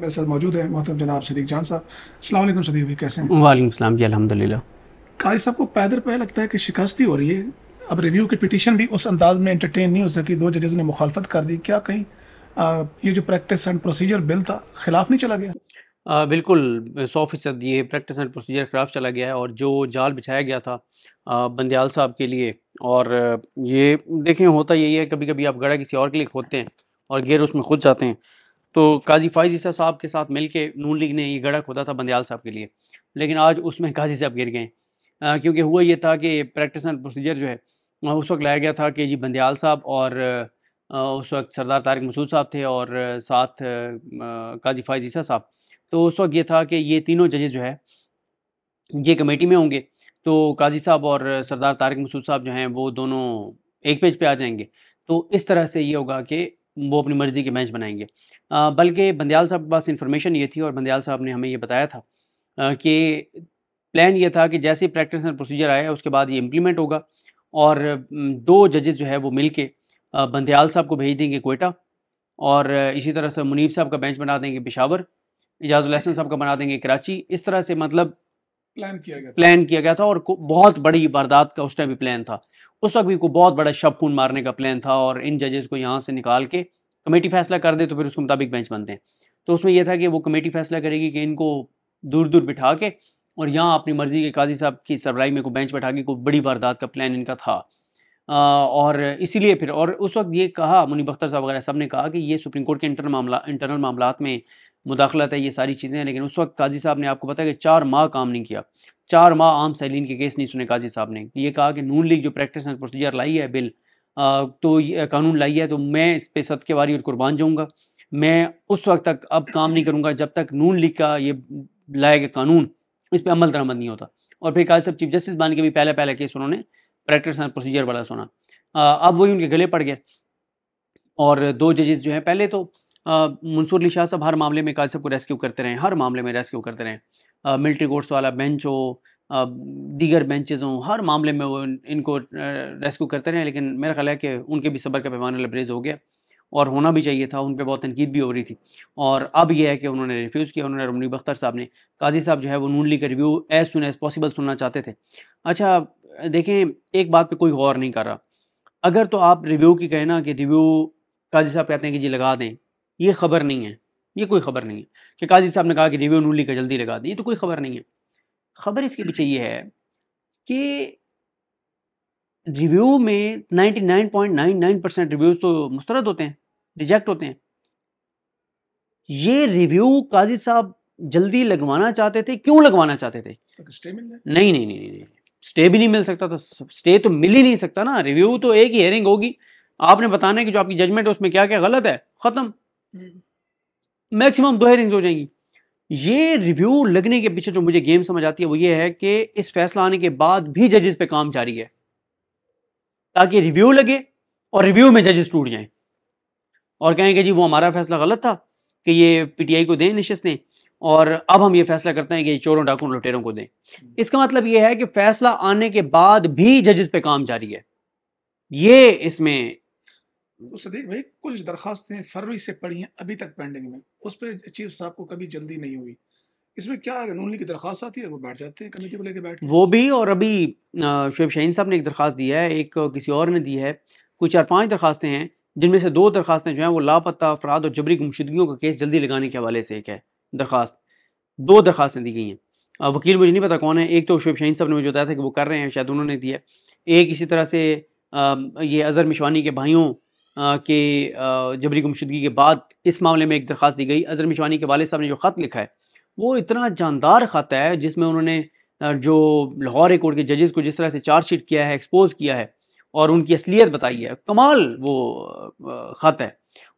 मेरे साथ मौजूद हैं मोहतरम जनाब सदीक जान साहब अलैक्म सदीक भाई कैसे हैं वालेकुम जी काजी साहब को पे लगता है कि शिकस्त ही हो रही है अब रिव्यू की भी उस अंदाज में एंटरटेन नहीं हो सकी दो ने मुखालफत कर दी क्या कहीं आ, ये जो प्रैक्टिस एंड प्रोसीजर बिल था खिलाफ नहीं चला गया आ, बिल्कुल सौ फीसद ये प्रैक्टिस एंड प्रोसीजर खिलाफ चला गया है और जो जाल बिछाया गया था बंदयाल साहब के लिए और ये देखें होता यही है कभी कभी आप गड़ा किसी और के लिए खोदते हैं और गेर उसमें खुद जाते हैं तो काजी फायज ईसा साहब के साथ मिल के नून लीग ने ये गड़ा खोदा था बंदयाल साहब के लिए लेकिन आज उसमें काजी साहब गिर गए क्योंकि हुआ ये था कि प्रैक्टिस एंड प्रोसीजर जो है उस वक्त लाया गया था कि जी बंदयाल साहब और उस वक्त सरदार तारिक मसूद साहब थे और साथ काजी फायज ईसा साहब तो उस वक्त ये था कि ये तीनों जजे जो है ये कमेटी में होंगे तो काजी साहब और सरदार तारिक मसूद साहब जो हैं वो दोनों एक पेज पे आ जाएंगे तो इस तरह से ये होगा कि वो अपनी मर्ज़ी के मैच बनाएंगे बल्कि बंदयाल साहब के पास इन्फॉर्मेशन ये थी और बंदयाल साहब ने हमें ये बताया था कि प्लान ये था कि जैसे प्रैक्टिस एंड प्रोसीजर आया उसके बाद ये इम्प्लीमेंट होगा और दो जजेस जो है वो मिल के बंदयाल साहब को भेज देंगे कोयटा और इसी तरह से मुनीब साहब का बेंच बना देंगे पिशावर एजाज़ साहब का बना देंगे कराची इस तरह से मतलब प्लान किया गया प्लान किया गया था और बहुत बड़ी वारदात का उस टाइम भी प्लान था उस वक्त भी को बहुत बड़ा शब खून मारने का प्लान था और इन जजेस को यहाँ से निकाल के कमेटी फैसला कर दे तो फिर उसके मुताबिक बेंच बनते हैं तो उसमें यह था कि वो कमेटी फैसला करेगी कि इनको दूर दूर बिठा के और यहाँ अपनी मर्ज़ी के काजी साहब की सरबराही में को बेंच बैठा के कोई बड़ी वारदात का प्लान इनका था और इसीलिए फिर और उस वक्त ये कहा मुनी बख्तर साहब वगैरह सब ने कहा कि ये सुप्रीम कोर्ट के इंटर मामला इंटरनल मामला में मुदाखलत है ये सारी चीज़ें हैं लेकिन उस वक्त काजी साहब ने आपको पता है कि चार माह काम नहीं किया चार माह आम सैलिन के केस नहीं सुने काजी साहब ने ये कहा कि नून लीग जो प्रैक्टिस एंड प्रोसीजर लाई है बिल आ, तो कानून लाई है तो मैं इस पर सदकेवारी और कुर्बान जाऊँगा मैं उस वक्त तक अब काम नहीं करूँगा जब तक नून लीग का ये लाया गया कानून इस पर अमल दरामद नहीं होता और फिर काजी साहब चीफ जस्टिस बन के भी पहले पहला केस उन्होंने प्रैक्टिस एंड प्रोसीजर वाला सुना अब वही उनके गले पड़ गए और दो जजेस जो हैं पहले तो मंसूर अली शाह साहब हर मामले में कासिफ को रेस्क्यू करते रहे हर मामले में रेस्क्यू करते रहे मिलिट्री कोर्ट्स वाला बेंच हो दीगर बेंचेज हों हर मामले में वो इनको रेस्क्यू करते रहे लेकिन मेरा ख्याल है कि उनके भी सबर का पैमाना लबरेज हो गया और होना भी चाहिए था उन पर बहुत तनकीद भी हो रही थी और अब यह है कि उन्होंने रिफ्यूज़ किया उन्होंने रमनी बख्तर साहब ने काजी साहब जो है वो नून ली का review as soon as possible सुनना चाहते थे अच्छा देखें एक बात पे कोई गौर नहीं कर रहा अगर तो आप रिव्यू की कहना कि रिव्यू काजी साहब कहते हैं कि जी लगा दें ये खबर नहीं है ये कोई खबर नहीं है कि काजी साहब ने कहा कि रिव्यू नूली का जल्दी लगा दें ये तो कोई खबर नहीं है खबर इसके पीछे ये है कि रिव्यू में 99.99 परसेंट रिव्यूज़ तो मुस्तरद होते हैं रिजेक्ट होते हैं ये रिव्यू काजी साहब जल्दी लगवाना चाहते थे क्यों लगवाना चाहते थे नहीं नहीं नहीं, नहीं। स्टे भी नहीं मिल सकता तो स्टे तो मिल ही नहीं सकता ना रिव्यू तो एक ही हेयरिंग होगी आपने बताना है कि जो आपकी जजमेंट है उसमें क्या क्या गलत है ख़त्म मैक्सिमम दो हेयरिंग हो जाएंगी ये रिव्यू लगने के पीछे जो मुझे गेम समझ आती है वो ये है कि इस फैसला आने के बाद भी जजेस पे काम जारी है ताकि रिव्यू लगे और रिव्यू में जजेस टूट जाएं और कहेंगे जी वो हमारा फैसला गलत था कि ये पीटीआई को दें नशस्तें और अब हम ये फैसला करते हैं कि चोरों डाकुओं लुटेरों को दें इसका मतलब ये है कि फैसला आने के बाद भी जजेस पे काम जारी है ये इसमें तो सदीक भाई कुछ दरखास्तें फरवरी से पड़ी हैं अभी तक पेंडिंग में उस पर चीफ साहब को कभी जल्दी नहीं हुई इसमें क्या नून की दरखास्त आती है वो बैठ जाते हैं कमेटी को लेकर बैठ वो भी और अभी शुएब शहीन साहब ने एक दरखास्त दी है एक किसी और ने दी है कुछ चार पाँच दरखास्तें हैं जिनमें से दो दरखास्तें जो हैं वो लापता अफराद और जबरी गुमशुदगियों का केस जल्दी लगाने के हवाले से एक है दरख्वास्त दो दरख्वास्तें दी गई हैं वकील मुझे नहीं पता कौन है एक तो शुभ शाहीन साहब ने मुझे बताया था कि वो कर रहे हैं शायद उन्होंने दिया एक इसी तरह से ये अज़हर मिशवानी के भाइयों के जबरी गुमशुदगी के बाद इस मामले में एक दरख्वास्त दी गई अज़हर मिशवानी के वाले साहब ने जो ख़त लिखा है वो इतना जानदार ख़त है जिसमें उन्होंने जो लाहौर कोर्ट के जजेस को जिस तरह से चार्जशीट किया है एक्सपोज किया है और उनकी असलियत बताई है कमाल वो ख़त है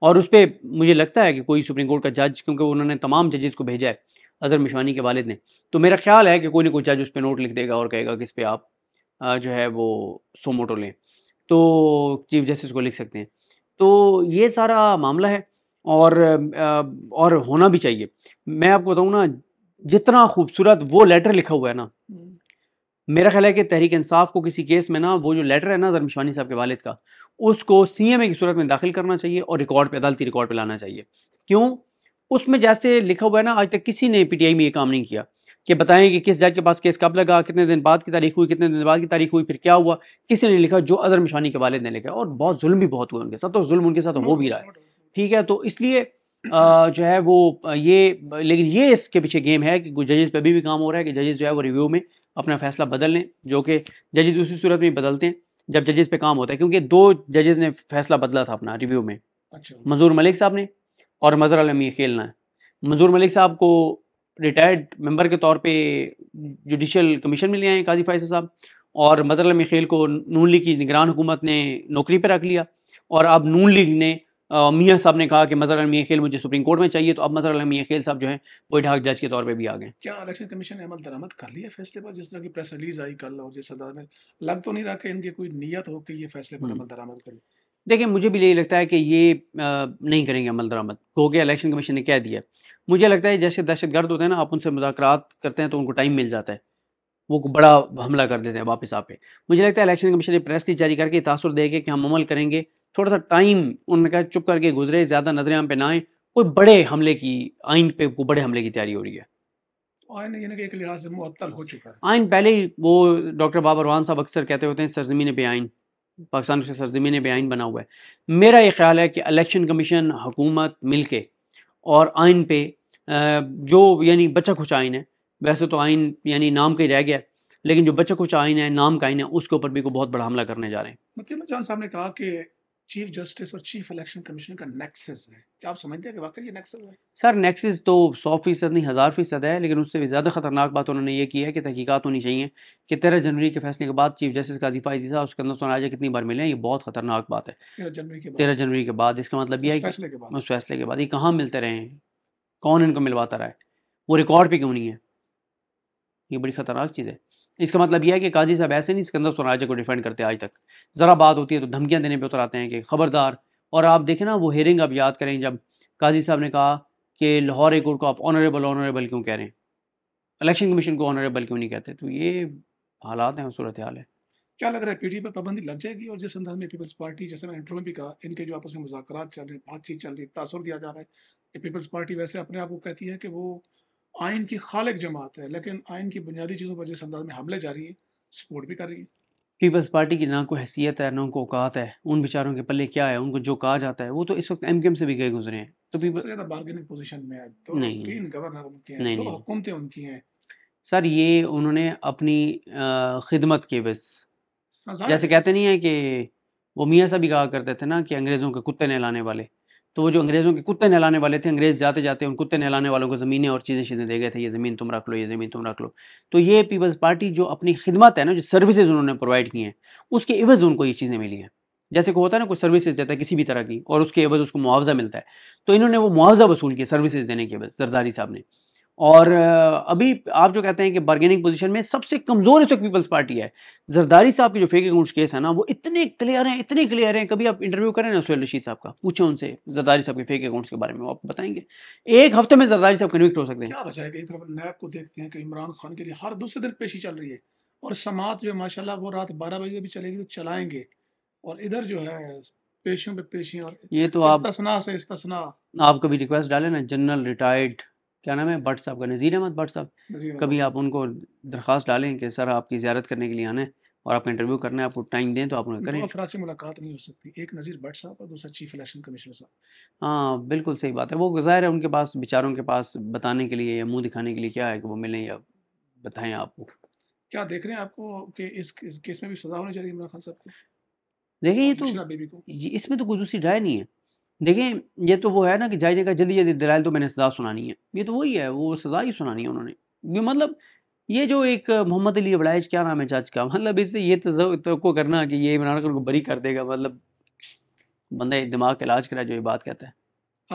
और उस पर मुझे लगता है कि कोई सुप्रीम कोर्ट का जज क्योंकि उन्होंने तमाम जजेस को भेजा है अजहर मिशवानी के वालिद ने तो मेरा ख्याल है कि कोई ना कोई जज उस पर नोट लिख देगा और कहेगा कि इस पर आप जो है वो सोमोटो लें तो चीफ जस्टिस को लिख सकते हैं तो ये सारा मामला है और और होना भी चाहिए मैं आपको बताऊँ ना जितना खूबसूरत वो लेटर लिखा हुआ है ना हम्म। मेरा ख्याल है कि तहरीक इंसाफ को किसी केस में ना वो जो लेटर है ना अजर मिशवानी साहब के वालिद का उसको सी एम ए की सूरत में दाखिल करना चाहिए और रिकॉर्ड पे अदालती रिकॉर्ड पे लाना चाहिए क्यों उसमें जैसे लिखा हुआ है ना आज तक किसी ने पी टी आई में ये काम नहीं किया कि बताएं कि किस जज के पास केस कब लगा कितने दिन बाद की तारीख हुई कितने दिन बाद की तारीख हुई फिर क्या हुआ किसी ने लिखा जो अजर मिशवानी के वालद ने लिखा और बहुत जुल्म भी बहुत हुए उनके साथ तो जुल्म उनके साथ हो भी रहा है ठीक है तो इसलिए जो है वो ये लेकिन ये इसके पीछे गेम है कि जजेस पे अभी भी काम हो रहा है कि जजेस जो है वो रिव्यू में अपना फैसला बदल लें जो कि जजेस उसी सूरत में बदलते हैं जब जजेस पे काम होता है क्योंकि दो जजेस ने फैसला बदला था अपना रिव्यू में अच्छा मंजूर मलिक साहब ने और मजहर अलमी खेलना है मंजूर मलिक साहब को रिटायर्ड मेंबर के तौर पे जुडिशल कमीशन में ले आए काजी फैसल साहब और मजहर अलमी खेल को नून लीग की निगरान हुकूमत ने नौकरी पर रख लिया और अब नून लीग ने मियाँ साहब ने कहा कि मजहर मियाँ खेल मुझे सुप्रीम कोर्ट में चाहिए तो अब मजहर मियाँ खेल साहब जो है वो ढाक जज के तौर पर भी आ गए क्या इलेक्शन कमीशन अमल दरामद कर लिया फैसले पर जिस तरह की प्रेस रिलीज आई कल और जिस अदालत में लग तो नहीं रहा कि इनकी कोई नीयत हो कि ये फैसले पर हम्म। अमल दरामद करें देखिए मुझे भी यही लगता है कि ये आ, नहीं करेंगे अमल दरामद क्योंकि इलेक्शन कमीशन ने कह दिया मुझे लगता है जैसे दहशत गर्द होते हैं ना आप उनसे मुजाकर करते हैं तो उनको टाइम मिल जाता है वो बड़ा हमला कर देते हैं वापस आप पे मुझे लगता है इलेक्शन कमीशन ने प्रेस की जारी करके तासर देके कि हम अमल करेंगे थोड़ा सा टाइम उन्होंने कहा चुप करके गुजरे ज़्यादा नजरें हम पे ना आए कोई बड़े हमले की आइन पे को बड़े हमले की तैयारी हो रही है आइन यानी कि एक लिहाज से मुअत्तल हो चुका है आइन पहले ही वो डॉक्टर बाबर वान साहब अक्सर कहते होते हैं सरजमीन बे आइन पाकिस्तान के सरजमीन बे आइन बना हुआ है मेरा ये ख्याल है कि इलेक्शन कमीशन हुकूमत मिल के और आइन पे जो यानी बचा खुचा आइन है वैसे तो आइन यानी नाम का ही रह गया लेकिन जो बचा खुचा आइन है नाम का आइन है उसके ऊपर भी को बहुत बड़ा हमला करने जा रहे हैं मतलब जान साहब ने कहा कि चीफ जस्टिस और चीफ इलेक्शन कमिश्नर का नेक्सेस है क्या आप समझते हैं कि वाकई ये नेक्सेस है सर नेक्सेस तो सौ फीसद नहीं हज़ार फीसद है लेकिन उससे भी ज़्यादा खतरनाक बात उन्होंने ये की है कि तहकीकत होनी चाहिए कि तेरह जनवरी के फैसले के बाद चीफ जस्टिस का इस्तीफा इस्तीफा उसके अंदर सुनाया जाए कितनी बार मिले ये बहुत खतरनाक बात है तेरह जनवरी के बाद इसका मतलब ये है कि उस फैसले के बाद ये कहाँ मिलते रहे हैं कौन इनको मिलवाता रहा है वो रिकॉर्ड पर क्यों नहीं है ये बड़ी ख़तरनाक चीज़ है इसका मतलब यह है कि काजी साहब ऐसे नहीं सिकंदर स्वराज्य को डिफेंड करते आज तक ज़रा बात होती है तो धमकियाँ देने पर उतर आते हैं कि ख़बरदार और आप देखें ना वो हेयरिंग आप याद करें जब काजी साहब ने कहा कि लाहौर एक को आप ऑनरेबल ऑनरेबल क्यों कह रहे हैं इलेक्शन कमीशन को ऑनरेबल क्यों नहीं कहते तो ये हालात हैं सूरत हाल है क्या लग रहा है पीटी पर पाबंदी लग जाएगी और जिस अंदाज में पीपल्स पार्टी जैसे मैंने इंटरव्यू भी कहा इनके जो आपस में मुजाकर चल रहे हैं बातचीत चल रही है तासर दिया जा रहा है पीपल्स पार्टी वैसे अपने आप को कहती है कि वो आइन की खालिक जमात है लेकिन आइन की बुनियादी चीज़ों पर जिस अंदाज में हमले जा रही है सपोर्ट भी कर रही है पीपल्स पार्टी की ना को हैसियत है ना उनको औकात है उन बेचारों के पल्ले क्या है उनको जो कहा जाता है वो तो इस वक्त एम के एम से भी गए गुजरे हैं तो पीपल ज़्यादा बार्गेनिंग पोजिशन में है तो नहीं तीन गवर्नर उनके हैं नहीं, तो हुकूमतें उनकी हैं सर ये उन्होंने अपनी खिदमत के बस हाँ, जैसे कहते नहीं है कि वो मियाँ साहब भी कहा करते थे ना कि अंग्रेज़ों के कुत्ते नहलाने वाले तो वो जो अंग्रेज़ों के कुत्ते नहलाने वाले थे अंग्रेज़ जाते जाते उन कुत्ते नहलाने वालों को ज़मीनें और चीज़ें चीज़ें दे गए थे ये ज़मीन तुम रख लो ये ज़मीन तुम रख लो तो ये पीपल्स पार्टी जो अपनी खिदमत है ना जो सर्विसेज उन्होंने प्रोवाइड की हैं उसके इवज़ उनको ये चीज़ें मिली हैं जैसे को होता है ना कोई सर्विसेज देता है किसी भी तरह की और उसके एवज़ उसको मुआवजा मिलता है तो इन्होंने वो मुआवजा वसूल किया सर्विसेज देने के एवज़ जरदारी साहब ने और अभी आप जो कहते हैं कि बार्गेनिंग पोजीशन में सबसे कमज़ोर इस वक्त पीपल्स पार्टी है जरदारी साहब की जो फेक अकाउंट्स केस है ना वो इतने क्लियर हैं इतने क्लियर हैं कभी आप इंटरव्यू करें ना सुहेल रशीद साहब का पूछें उनसे जरदारी साहब के फेक अकाउंट्स के बारे में आप बताएंगे एक हफ्ते में जरदारी साहब कन्विक्ट हो सकते हैं क्या वजह है तरफ नैब को देखते हैं कि इमरान खान के लिए हर दूसरे दिन पेशी चल रही है और समात जो है माशाला वो रात बारह बजे भी चलेगी तो चलाएंगे और इधर जो है पेशियों पे पेशियाँ ये तो आप से इस्तना आप कभी रिक्वेस्ट डालें ना जनरल रिटायर्ड क्या नाम है भट्ट साहब का नज़ीर अहमद भट्ट साहब कभी आप उनको दरख्वास्त डालें कि सर आपकी ज्यारत करने के लिए आना है और आपका इंटरव्यू करना है आपको टाइम दें तो आप उन्हें करें से मुलाकात नहीं हो सकती एक नज़ीर भट्ट साहब और दूसरा चीफ इलेक्शन कमिश्नर साहब हाँ बिल्कुल सही बात है वो ज़ाहिर है उनके पास बेचारों के पास बताने के लिए या मुँह दिखाने के लिए क्या है कि वो मिलें या बताएं आपको क्या देख रहे हैं आपको कि इस केस में भी सजा होनी चाहिए इमरान खान साहब को देखिए ये तो इसमें तो कोई दूसरी राय नहीं है देखें ये तो वो है ना कि जायजे का जल्दी जल्दी दलाल तो मैंने सज़ा सुनानी है ये तो वही है वो सज़ा ही सुनानी है उन्होंने ये मतलब ये जो एक मोहम्मद अली अवलाइज क्या नाम है जज का मतलब इससे ये तो, तो करना कि ये इमरान खान को बरी कर देगा मतलब बंदा दिमाग का इलाज करा जो ये बात कहता है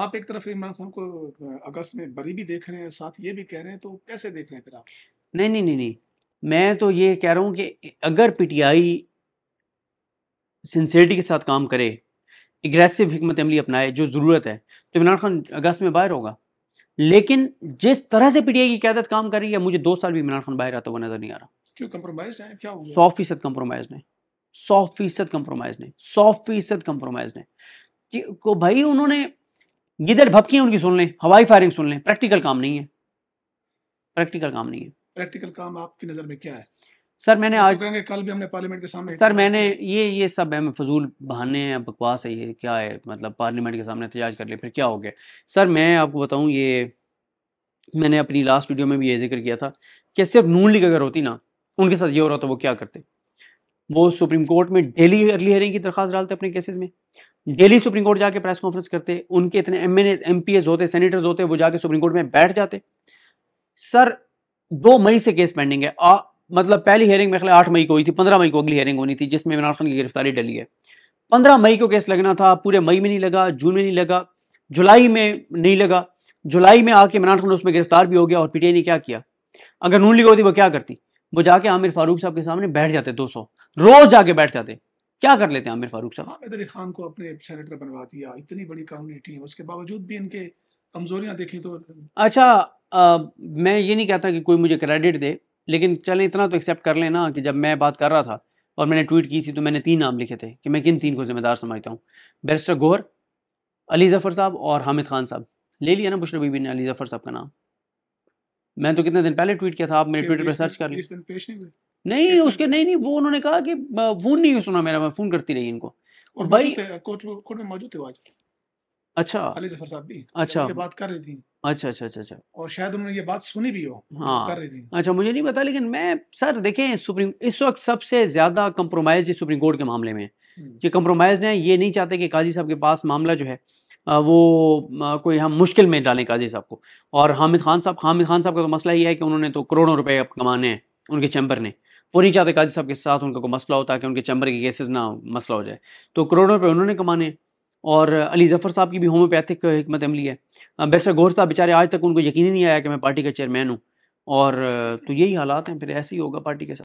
आप एक तरफ इमरान खान को अगस्त में बरी भी देख रहे हैं साथ ये भी कह रहे हैं तो कैसे देख रहे हैं फिर आप नहीं नहीं नहीं नहीं मैं तो ये कह रहा हूँ कि अगर पीटीआई सिंसियरिटी के साथ काम करे एग्रेसिव हमत अमली अपनाए जो ज़रूरत है तो इमरान खान अगस्त में बाहर होगा लेकिन जिस तरह से पीटीआई की क्यादत काम कर रही है मुझे दो साल भी इमरान खान बाहर आता हुआ नजर नहीं आ रहा क्यों कंप्रोमाइज है क्या सौ फीसद कम्प्रोमाइज नहीं सौ फीसद कम्प्रोमाइज नहीं सौ फीसद कंप्रोमाइज नहीं को भाई उन्होंने गिदर भपकी है उनकी सुन लें हवाई फायरिंग सुन लें प्रैक्टिकल काम नहीं है प्रैक्टिकल काम नहीं है प्रैक्टिकल काम आपकी नज़र में क्या है सर मैंने तो आज तो कल भी हमने पार्लियामेंट के सामने सर मैंने ये ये सब है फजूल बहाने हैं बकवास है ये क्या है मतलब पार्लियामेंट के सामने एहतजाज कर ले फिर क्या हो गया सर मैं आपको बताऊँ ये मैंने अपनी लास्ट वीडियो में भी ये जिक्र किया था कि सिर्फ नून लीग अगर होती ना उनके साथ ये हो रहा तो वो क्या करते वो सुप्रीम कोर्ट में डेली अर्ली हरिंग की दरख्वास्त डालते अपने केसेस में डेली सुप्रीम कोर्ट जाके प्रेस कॉन्फ्रेंस करते उनके इतने एम एन होते सेनेटर्स होते वो जाके सुप्रीम कोर्ट में बैठ जाते सर दो मई से केस पेंडिंग है मतलब पहली हेयरिंग मेरे आठ मई को हुई थी पंद्रह मई को अगली हेयरिंग होनी थी जिसमें इमरान खान की गिरफ्तारी डली है पंद्रह मई को केस लगना था पूरे मई में नहीं लगा जून में नहीं लगा जुलाई में नहीं लगा जुलाई में आके इमरान खान उसमें गिरफ्तार भी हो गया और पीटीआई ने क्या किया अगर नून लीग होती वो क्या करती वो जाके आमिर फारूक साहब के सामने बैठ जाते सौ रोज जाके बैठ जाते क्या कर लेते हैं आमिर फारूक साहब अली खान को अपने सेनेटर बनवा दिया इतनी बड़ी कानूनी टीम उसके बावजूद भी इनके कमजोरियां देखी तो अच्छा आ, मैं ये नहीं कहता कि कोई मुझे क्रेडिट दे लेकिन चलें इतना तो एक्सेप्ट कर लेना कि जब मैं बात कर रहा था और मैंने ट्वीट की थी तो मैंने तीन नाम लिखे थे कि मैं किन तीन को जिम्मेदार समझता हूँ बैरिस्टर गोहर अली जफ़र साहब और हामिद खान साहब ले लिया ना बुशरा बीबी ने अली जफ़र साहब का नाम मैं तो कितने दिन पहले ट्वीट किया था आप मेरे ट्विटर पर सर्च कर लिया नहीं उसके नहीं नहीं वो उन्होंने कहा कि फ़ोन नहीं सुना मेरा मैं फ़ोन करती रही इनको और भाई कोर्ट में मौजूद थे अच्छा अली जफर साहब भी अच्छा ये बात कर रही थी अच्छा अच्छा अच्छा अच्छा और शायद उन्होंने ये बात सुनी भी हो हाँ कर रही थी अच्छा मुझे नहीं पता लेकिन मैं सर देखें सुप्रीम इस वक्त सबसे ज़्यादा कम्प्रोमाइज सुप्रीम कोर्ट के मामले में हम्म। कि कम्प्रोमाइज ने ये नहीं चाहते कि काजी साहब के पास मामला जो है वो कोई हम मुश्किल में डालें काजी साहब को और हामिद खान साहब हामिद खान साहब का तो मसला ये है कि उन्होंने तो करोड़ों रुपए कमाने हैं उनके चैम्बर ने वो नहीं चाहते काजी साहब के साथ उनका कोई मसला हो ताकि उनके चैम्बर के केसेस ना मसला हो जाए तो करोड़ों रुपये उन्होंने कमाने हैं और अली ज़फ़र साहब की भी होम्योपैथिक हमत अमली है बैरिस्टर गौर साहब बेचारे आज तक उनको यकीन ही नहीं आया कि मैं पार्टी का चेयरमैन हूँ और तो यही हालात हैं फिर ऐसे ही होगा पार्टी के साथ